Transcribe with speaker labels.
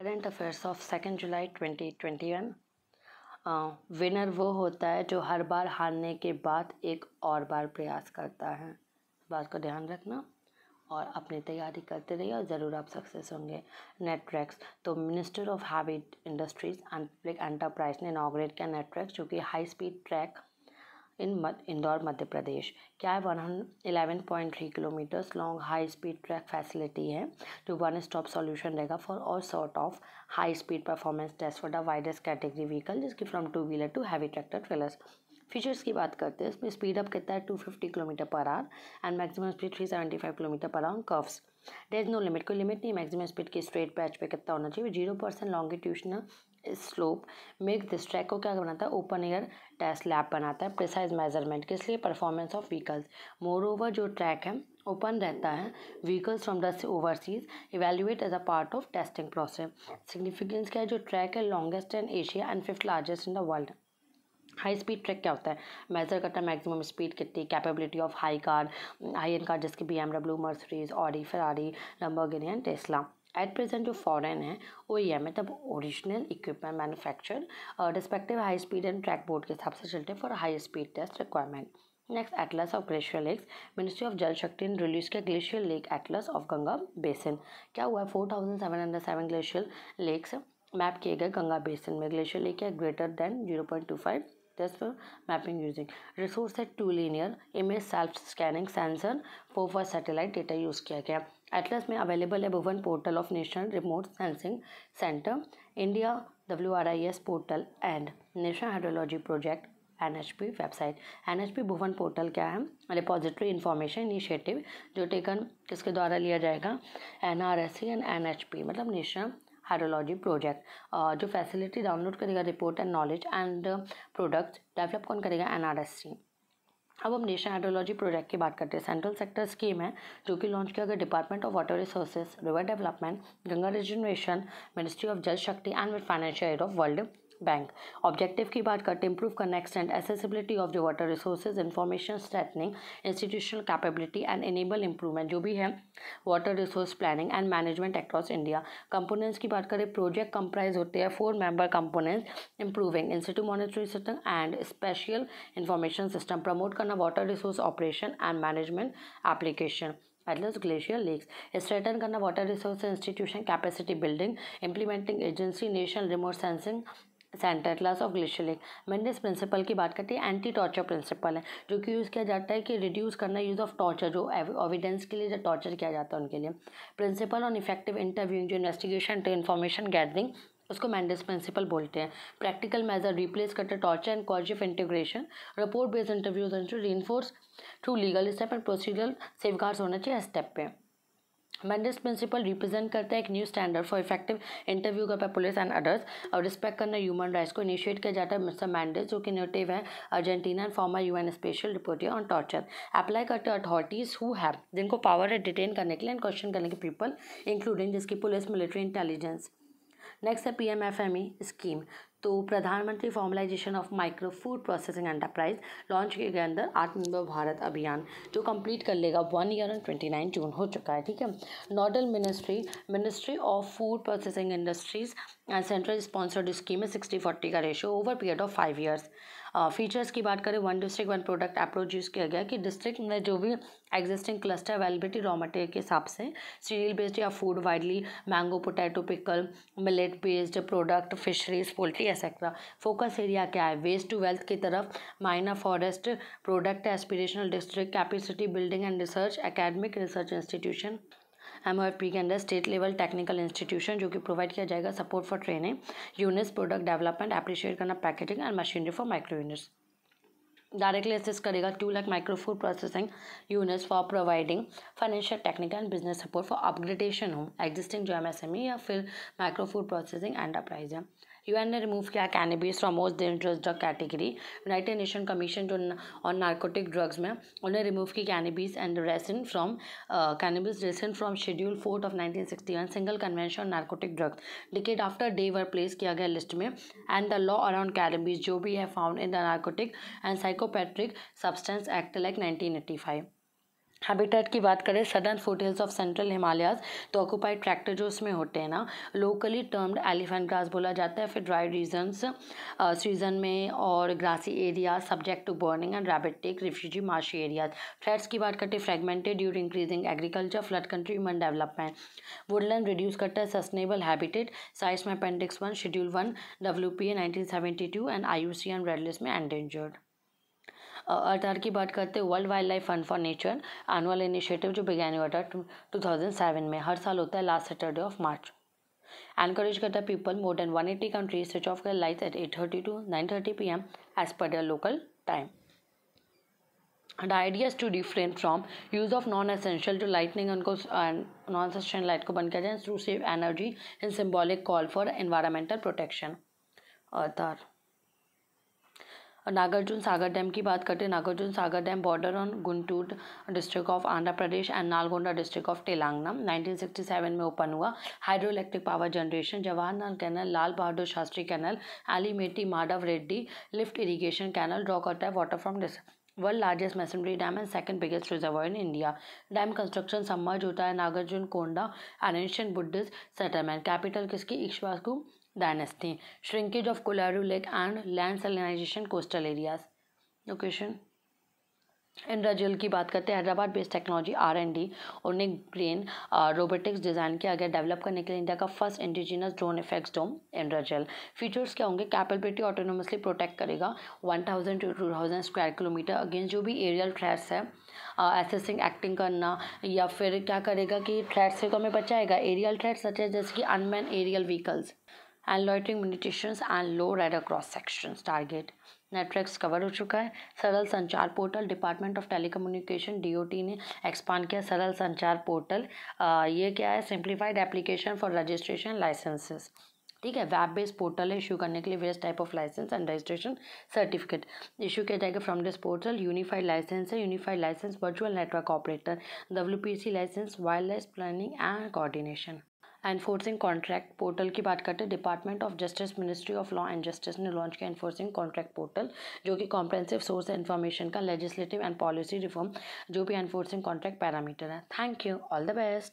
Speaker 1: current affairs of second July twenty twenty one winner वो होता है जो हर बार हारने के बाद एक और बार प्रयास करता है इस बात को ध्यान रखना और अपनी तैयारी करते रहिए और ज़रूर आप सक्सेस होंगे नेटवर्क्स तो मिनिस्टर ऑफ हैबिट इंडस्ट्रीज एंड पब्लिक एंटरप्राइज ने इनाग्रेट किया नेटवर्क जो कि high speed track in Indore Madhya Pradesh क्या है one eleven point three kilometres long high speed track facility है जो वन स्टॉप सॉल्यूशन रहेगा for all sort of high speed performance test for the widest category vehicle जिसकी from two wheeler to heavy tractor trailers features की बात करते हैं इसमें speed up कितना है two fifty kilometre per hour and maximum speed three seventy five kilometre per hour curves days no limit कोई limit नहीं मैक्सिमम स्पीड की स्ट्रेट पैच पे कितना होना चाहिए zero percent longitudinal slope make this track को क्या बनाता है ओपन एयर टेस्ट लैब बनाता है प्रिसाइज मेजरमेंट किस लिए performance of vehicles more over जो ट्रैक है ओपन रहता है व्हीकल्स फ्रॉम दस overseas evaluate as a part of testing process significance क्या है जो ट्रैक है longest in Asia and fifth largest in the world high speed track क्या होता है मेजर करता है मैक्सिमम स्पीड कितनी capability of high car high end car जिसकी B M W Mercedes Audi Ferrari Lamborghini and Tesla eight present जो foreign है वो ई एम है तब original equipment manufacture respective high speed and track board के हिसाब से चलते हैं for high speed test requirement next atlas of glacier lakes ministry of Jal Shakti ने रिलीज किया glacier lake atlas of Ganga basin क्या हुआ है four thousand seven hundred seven glacier lakes map किए गए गंगा बेसिन में ग्लेशियर लेक है greater than zero point two five test for mapping using resource है two linear image self scanning sensor फोफा satellite data use किया गया atlas में available है Bhuvan portal of national remote sensing centre India W R I S portal and national hydrology project N H P website N H P Bhuvan portal क्या है repository information initiative जो taken किसके द्वारा लिया जाएगा N R S C and N H P मतलब national hydrology project uh, जो facility download करेगा report and knowledge and product develop कौन करेगा एन अब हम नेशनल हाइड्रोलॉजी प्रोजेक्ट की बात करते हैं सेंट्रल सेक्टर स्कीम है जो कि लॉन्च किया गया department of water resources river development Ganga regeneration ministry of Jal Shakti and with financial aid of world bank objective की बात करते इंप्रूव करना extend accessibility of the water resources information strengthening institutional capability and enable improvement जो भी है water resource planning and management across India components की बात करें प्रोजेक्ट कंप्राइज होते हैं four member components improving institute monitoring system and spatial information system promote करना water resource operation and management application atlas glacier lakes strengthen करना water resource institution capacity building implementing agency national remote sensing centre class of ग्लिशलिक मैंने इस principal की बात करती है anti torture principal है जो कि यूज़ किया जाता है कि रिड्यूस करना यूज़ ऑफ टॉर्चर जो एविडेंस के लिए जो टॉर्चर किया जाता है उनके लिए प्रिंसिपल ऑन इफेक्टिव इंटरव्यूइंग जो इन्वेस्टिगेशन टू इन्फॉर्मेशन गैदरिंग उसको मैंडस प्रिंसिपल बोलते हैं प्रैक्टिकल मेजर रिप्लेस करते torture and of integration report based interviews and to री through legal step and procedural safe होना चाहिए स्टेप पे मैंडेस प्रिंसिपल रिप्रेजेंट करता है एक new standard for effective interview का पुलिस एंड अदर्स और रिस्पेक्ट करना ह्यूमन राइट्स को इनिशिएट किया जाता है मिस्टर मैंडेस जो कि नेटिव है Argentina and former an special rapporteur on torture apply करते हैं अथॉरिटीज़ हु हैव जिनको पावर है डिटेन करने के लिए एंड क्वेश्चन करने के पीपल इंक्लूडिंग जिसकी पुलिस मिलिट्री इंटेलिजेंस नेक्स्ट है P M F M E scheme तो प्रधानमंत्री formalisation of micro food processing enterprise launch किए गए अंदर आत्मनिर्भर भारत अभियान जो कंप्लीट कर लेगा one year and twenty nine June हो चुका है ठीक है nodal ministry ministry of food processing industries and central sponsored scheme है सिक्सटी फोर्टी का ratio over period of five years features की बात करें one district one product approach use किया गया कि डिस्ट्रिक्ट में जो भी existing cluster availability raw material के हिसाब से सीरियल बेस्ड या food widely mango potato pickle millet based product fisheries poultry property etcetera focus area क्या है वेस्ट टू वेल्थ की तरफ minor forest product aspirational district capacity building and research academic research institution एम के अंदर state level technical institution जो कि provide किया जाएगा support for training units product development appreciate करना packaging and machinery for micro units directly assist करेगा two lakh micro food processing units for providing financial technical and business support for upgradation हो existing जो M S M E या फिर micro food processing enterprise है U ने remove किया cannabis from most dangerous drug category united nation commission जो on narcotic drugs में उन्होंने रिमूव की cannabis and resin from cannabis resin from schedule fourth of nineteen sixty one single convention on narcotic drugs decade after they were place किया गया list में and the law around cannabis जो भी है found in the narcotic and psychotropic substance act like nineteen eighty five habitat की बात करें southern hills of central Himalayas तो ऑक्यूपाइड ट्रैक्टर जो उसमें होते हैं ना लोकली टर्म्ड एलिफेंट ग्रास बोला जाता है फिर ड्राई रीजन्स सीजन में और grassy area subject to burning and रैबिटिक रिफ्यूजी मार्शी एरियाज फ्लैट्स की बात करते हैं fragmented due increasing agriculture flood country human development woodland reduce करता है सस्टेनेबल हैबिटेट साइस में appendix one schedule one W P A nineteen seventy two and I U C and red list में endangered अटार की बात करते हैं world wild life fund for nature annual initiative जो बिगैन हुआ था टू थाउजेंड सेवन में हर साल होता है last Saturday of March encourage करता है people more than one eighty countries switch off कर light at eight thirty to nine thirty P M as per their local time the ideas to different from use of non essential जो lightning उनको non non light को बंद किया जाए to save energy in symbolic call for environmental protection आधार और Nagarjuna Sagar dam की बात करते हैं Nagarjuna Sagar dam border on Guntur district of Andhra Pradesh and Nalgonda district of Telangana 1967 में ओपन हुआ hydro electric power generation Jawaharlal canal Lal Bahadur Shastri canal Alimineti Madhava Reddy lift irrigation canal draw करता है water from world largest masonry dam and second biggest reservoir in India dam construction submerge होता है Nagarjuna Konda and ancient Buddhist settlement capital किसकी Ikshvaku dynasty shrinkage of Kolaru lake and land salinization coastal areas location Indrajaal की बात करते हैं Hyderabad based technology R and D और Grene Robotics design किया गया डेवलप करने के लिए इंडिया का first indigenous drone effects dome Indra features क्या होंगे कैपेबिलिटी ऑटोनोमसली प्रोटेक्ट करेगा one thousand to two thousand square kilometre against जो भी एरियल थ्रेट्स है एसेसिंग एक्टिंग करना या फिर क्या करेगा कि थ्रेट्स से तो हमें बचाएगा एरियल थ्रेट्स सच है जैसे कि unmanned aerial vehicles and loitering munitions and low radar cross section target networks cover हो चुका है Saral Sanchar portal department of telecommunication DoT ने एक्सपांड किया सरल संचार पोर्टल आ, ये क्या है simplified application for registration licences ठीक है वेब बेस्ड पोर्टल है इशू करने के लिए vast type of licence and registration certificate issue किया जाएगा from this portal unified licence है unified licence virtual network operator W P C licence wireless planning and coordination enforcing contract portal की बात करते हैं department of justice ministry of law and justice ने launch किया enforcing contract portal जो कि comprehensive source है इन्फॉर्मेशन का लेजिस्लेटिव एंड पॉलिसी रिफॉर्म जो भी एनफोर्सिंग कॉन्ट्रैक्ट पैरामीटर है thank you all the best